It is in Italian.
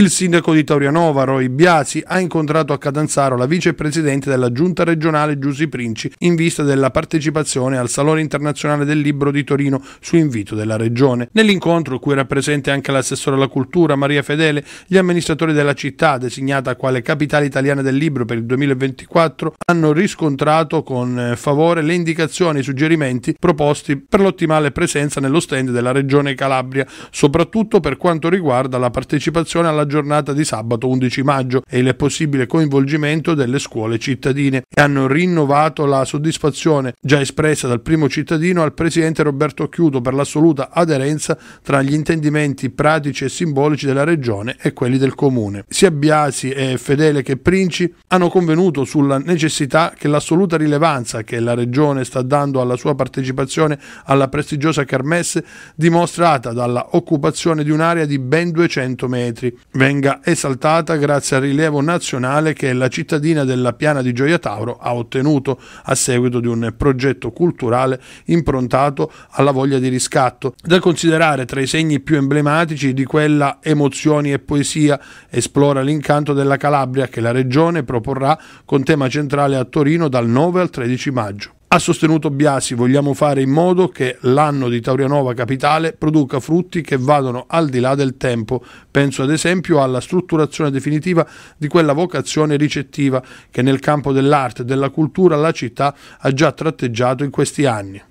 Il sindaco di Taurianova, Roy Biasi, ha incontrato a Catanzaro la vicepresidente della giunta regionale Giussi Princi in vista della partecipazione al Salone internazionale del libro di Torino su invito della regione. Nell'incontro, cui era presente anche l'assessore alla cultura Maria Fedele, gli amministratori della città, designata quale capitale italiana del libro per il 2024, hanno riscontrato con eh, favore le indicazioni e i suggerimenti proposti per l'ottimale presenza nello stand della regione Calabria, soprattutto per quanto riguarda la partecipazione alla giornata di sabato 11 maggio e il possibile coinvolgimento delle scuole cittadine e hanno rinnovato la soddisfazione già espressa dal primo cittadino al presidente Roberto Chiudo per l'assoluta aderenza tra gli intendimenti pratici e simbolici della regione e quelli del comune. Sia Biasi e Fedele che Princi hanno convenuto sulla necessità che l'assoluta rilevanza che la regione sta dando alla sua partecipazione alla prestigiosa Kermesse dimostrata dalla occupazione di un'area di ben 200 metri, venga esaltata grazie al rilievo nazionale che la cittadina della Piana di Gioia Tauro ha ottenuto a seguito di un progetto culturale improntato alla voglia di riscatto, da considerare tra i segni più emblematici di quella emozioni e poesia esplora l'incanto della Calabria che la regione proporrà con tema centrale a Torino dal 9 al 13 maggio. Ha sostenuto Biasi, vogliamo fare in modo che l'anno di Taurianova Capitale produca frutti che vadano al di là del tempo. Penso ad esempio alla strutturazione definitiva di quella vocazione ricettiva che nel campo dell'arte e della cultura la città ha già tratteggiato in questi anni.